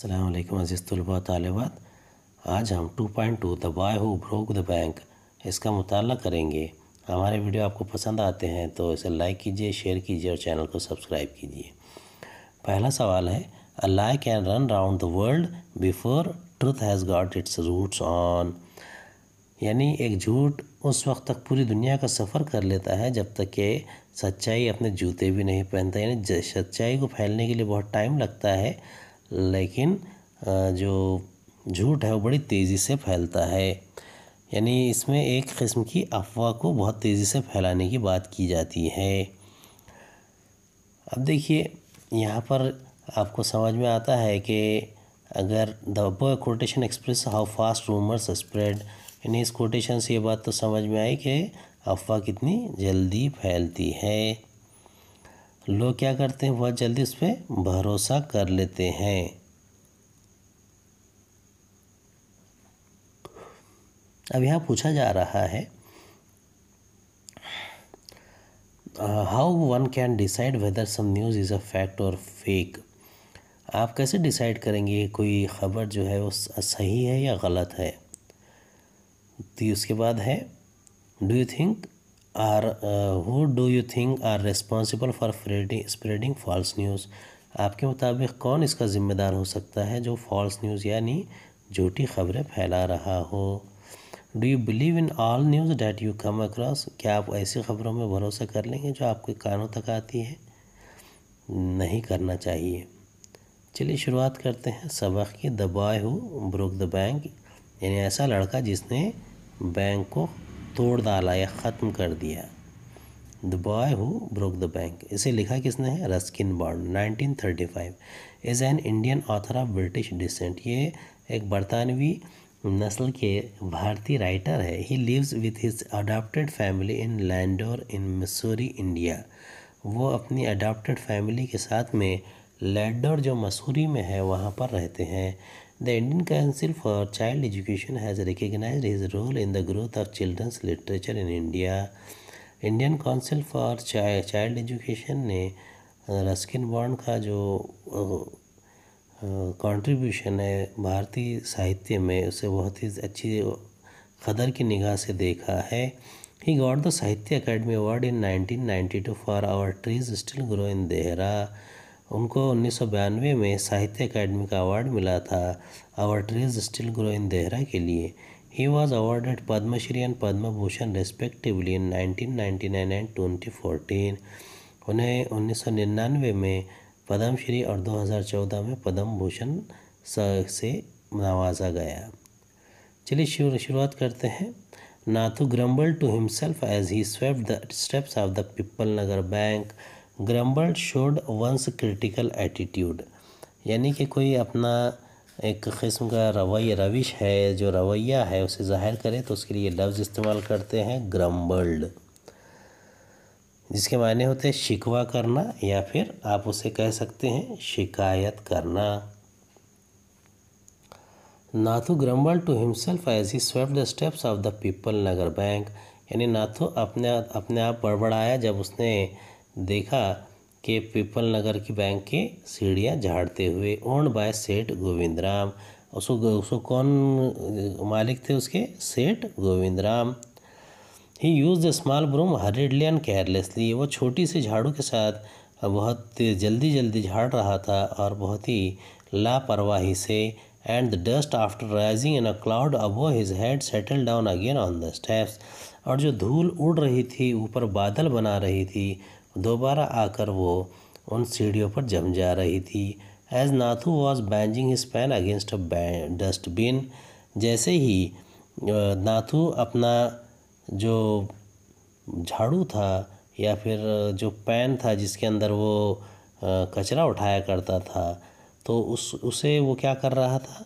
सलामकुम अजीज़ तलबा तलबात आज हम 2.2 दबाए हो ब्रोक द बैंक इसका मुताल करेंगे हमारे वीडियो आपको पसंद आते हैं तो इसे लाइक कीजिए शेयर कीजिए और चैनल को सब्सक्राइब कीजिए पहला सवाल है a lie can run round the world before truth has got its roots on यानी एक झूठ उस वक्त तक पूरी दुनिया का सफ़र कर लेता है जब तक कि सच्चाई अपने जूते भी नहीं पहनता यानी सच्चाई को फैलने के लिए बहुत टाइम लगता है लेकिन जो झूठ है वो बड़ी तेज़ी से फैलता है यानी इसमें एक किस्म की अफवाह को बहुत तेज़ी से फैलाने की बात की जाती है अब देखिए यहाँ पर आपको समझ में आता है कि अगर the quotation express how fast rumours spread यानी इस कोटेशन से ये बात तो समझ में आई कि अफवाह कितनी जल्दी फैलती है लोग क्या करते हैं बहुत जल्दी उस पर भरोसा कर लेते हैं अब यहाँ पूछा जा रहा है how one can decide whether some news is a fact और फेक आप कैसे डिसाइड करेंगे कोई ख़बर जो है वो सही है या गलत है तो उसके बाद है do you think are uh, who do you think are responsible for spreading false news आपके मुताबिक कौन इसका ज़िम्मेदार हो सकता है जो फॉल्स न्यूज़ यानी झूठी खबरें फैला रहा हो do you believe in all news that you come across क्या आप ऐसी खबरों में भरोसा कर लेंगे जो आपके कानों तक आती है नहीं करना चाहिए चलिए शुरुआत करते हैं सबक की the boy who broke the bank यानी ऐसा लड़का जिसने बैंक को तोड़ डाला या ख़त्म कर दिया the boy who broke the bank इसे लिखा किसने है Ruskin Bond 1935 is an Indian author of British descent ये एक बरतानवी नस्ल के भारतीय राइटर है he lives with his adopted family in Landour in Mussoorie India वो अपनी अडॉप्टेड फैमिली के साथ में लैंडोर जो मसूरी में है वहाँ पर रहते हैं The Indian Council for Child Education has recognized his role in the growth of children's literature in India. Indian Council for Child Education ने रस्किन बॉन्ड का जो कंट्रीब्यूशन है भारतीय साहित्य में उसे बहुत ही अच्छी कदर की निगाह से देखा है he got the Sahitya Akademi award in 1992 for our trees still grow in Dehra उनको उन्नीस में साहित्य अकादमी का अवार्ड मिला था our trees still grow in Dehra के लिए he was awarded Padma Shri and Padma Bhushan respectively in nine and twenty fourteen उन्हें उन्नीस सौ निन्यानवे में पद्मश्री और दो हज़ार चौदह में पद्म भूषण से नवाजा गया चलिए शुरू शुरुआत करते हैं Nathu grumble to himself as he swept the steps of the Pipalnagar bank grumble showed one's critical attitude यानी कि कोई अपना एक किस्म का रवैया रविश है जो रवैया है उसे ज़ाहिर करे तो उसके लिए लफ्ज़ इस्तेमाल करते हैं ग्रम्बल्ड जिसके मायने होते हैं शिकवा करना या फिर आप उसे कह सकते हैं शिकायत करना Nathu grumble to himself as he swept the steps of the Pipalnagar bank यानी नाथू तो अपने अपने आप बड़बड़ाया जब उसने देखा कि पीपल नगर की बैंक की सीढ़ियाँ झाड़ते हुए ओन बाय सेठ गोविंद राम उसको उसको कौन मालिक थे उसके Seth Govind Ram he use the small broom hurriedly and carelessly वो छोटी सी झाड़ू के साथ बहुत जल्दी जल्दी झाड़ रहा था और बहुत ही लापरवाही से and the dust after rising in a cloud above his head settle down again on the steps और जो धूल उड़ रही थी ऊपर बादल बना रही थी दोबारा आकर वो उन सीढ़ियों पर जम जा रही थी as Nathu was banging his pan against a dustbin जैसे ही नाथू अपना जो झाड़ू था या फिर जो पैन था जिसके अंदर वो कचरा उठाया करता था तो उस उसे वो क्या कर रहा था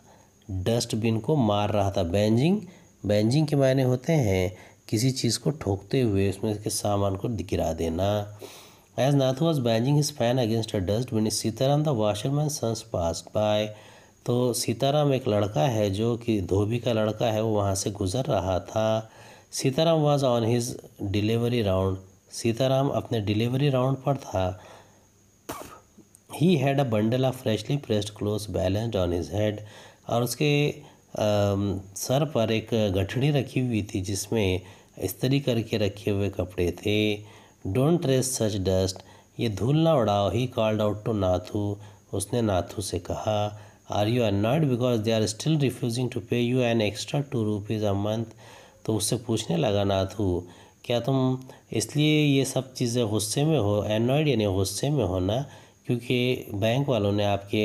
डस्टबिन को मार रहा था बैंजिंग बैंजिंग के मायने होते हैं किसी चीज़ को ठोकते हुए उसमें के सामान को गिरा देना as Nathu was banging his fan against a dustbin Sitaram the washerman sons pass by तो सीताराम एक लड़का है जो कि धोबी का लड़का है वो वहाँ से गुज़र रहा था Sitaram was on his delivery round Sitaram अपने डिलीवरी राउंड पर था he had a bundle of freshly pressed cloth balanced on his head और उसके सर पर एक गठड़ी रखी हुई थी जिसमें स्त्री करके रखे हुए कपड़े थे डोंट ट्रेस सच डस्ट ये धूल ना उड़ाओ he called out to Nathu उसने नाथू से कहा are you annoyed because they are still refusing to pay you an extra two rupees a month तो उससे पूछने लगा नाथू क्या तुम इसलिए ये सब चीज़ें गुस्से में हो एनॉयड यानी गुस्से में हो ना क्योंकि बैंक वालों ने आपके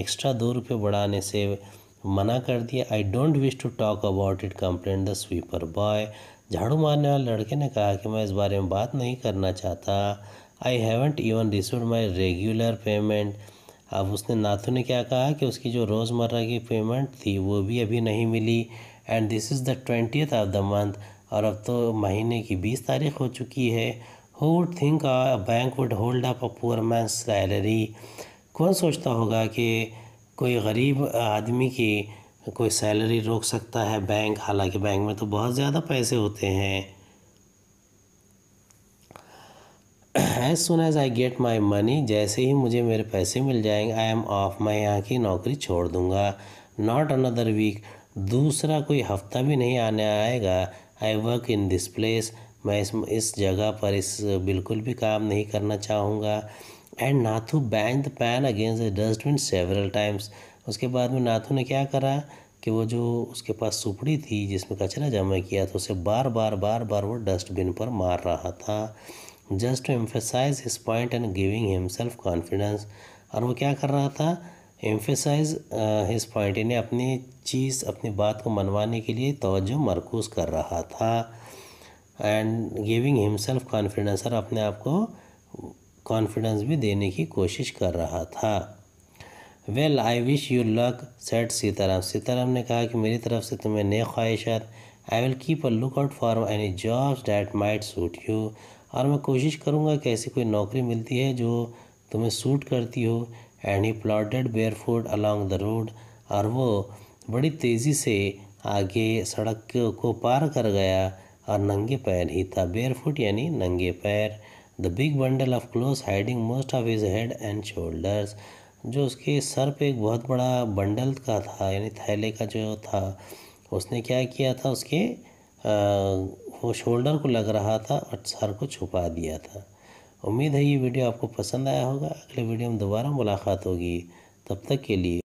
एक्स्ट्रा दो रुपये बढ़ाने से मना कर दिया I don't wish to talk about it complain the sweeper boy झाड़ू मारने वाले लड़के ने कहा कि मैं इस बारे में बात नहीं करना चाहता I haven't even receive my regular payment अब उसने नाथू ने क्या कहा कि उसकी जो रोज़मर्रा की पेमेंट थी वो भी अभी नहीं मिली and this is the twentieth of the month और अब तो महीने की बीस तारीख हो चुकी है who would think bank would hold up a poor man salary कौन सोचता होगा कि कोई गरीब आदमी की कोई सैलरी रोक सकता है बैंक हालांकि बैंक में तो बहुत ज़्यादा पैसे होते हैं as soon as I get my money जैसे ही मुझे मेरे पैसे मिल जाएंगे आई एम ऑफ मैं यहाँ की नौकरी छोड़ दूँगा नॉट अनदर वीक दूसरा कोई हफ्ता भी नहीं आने आएगा I work in this place मैं इस इस जगह पर इस बिल्कुल भी काम नहीं करना चाहूँगा and Nathu bang the pan against the dustbin several times उसके बाद में नाथू ने क्या करा कि वो जो उसके पास सुपड़ी थी जिसमें कचरा जमा किया था तो उसे बार बार बार बार वो डस्टबिन पर मार रहा था just to emphasise his point and giving himself confidence और वो क्या कर रहा था एम्फेसाइज हिज पॉइंट यानी अपनी चीज़ अपनी बात को मनवाने के लिए तोज्जो मरकूज़ कर रहा था एंड गिविंग हिमसेल्फ कॉन्फिडेंस और अपने आप को कॉन्फिडेंस भी देने की कोशिश कर रहा था well I wish you luck said Sitaram Sitaram ने कहा कि मेरी तरफ से तुम्हें नए ख्वाहिशात I will keep a look out for any jobs that might suit you और मैं कोशिश करूँगा कि ऐसी कोई नौकरी मिलती है जो तुम्हें सूट करती हो and he plodded bare foot along the road और वो बड़ी तेज़ी से आगे सड़क को पार कर गया और नंगे पैर ही था बेयर फुट यानी नंगे पैर the big bundle of clothes hiding most of his head and shoulders, जो उसके सर पे एक बहुत बड़ा बंडल का था यानी थैले का जो था उसने क्या किया था उसके आ, वो शोल्डर को लग रहा था और सर को छुपा दिया था उम्मीद है ये वीडियो आपको पसंद आया होगा अगले वीडियो में दोबारा मुलाकात होगी तब तक के लिए